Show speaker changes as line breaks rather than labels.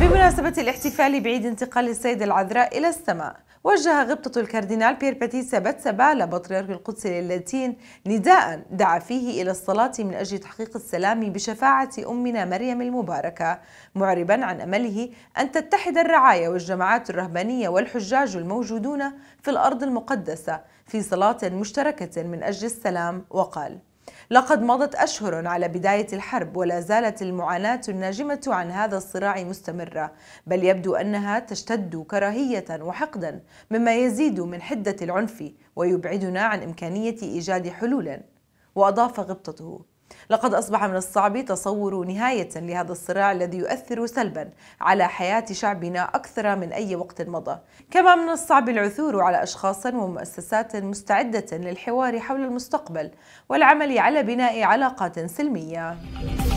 بمناسبة الاحتفال بعيد انتقال السيدة العذراء إلى السماء وجه غبطة الكاردينال بير باتيسا باتسبالة بطريرك القدس للاتين نداء دعا فيه إلى الصلاة من أجل تحقيق السلام بشفاعة أمنا مريم المباركة معربا عن أمله أن تتحد الرعايا والجماعات الرهبانية والحجاج الموجودون في الأرض المقدسة في صلاة مشتركة من أجل السلام وقال لقد مضت أشهر على بداية الحرب ولا زالت المعاناة الناجمة عن هذا الصراع مستمرة بل يبدو أنها تشتد كراهية وحقدا مما يزيد من حدة العنف ويبعدنا عن إمكانية إيجاد حلول وأضاف غبطته لقد أصبح من الصعب تصور نهاية لهذا الصراع الذي يؤثر سلبا على حياة شعبنا أكثر من أي وقت مضى كما من الصعب العثور على أشخاص ومؤسسات مستعدة للحوار حول المستقبل والعمل على بناء علاقات سلمية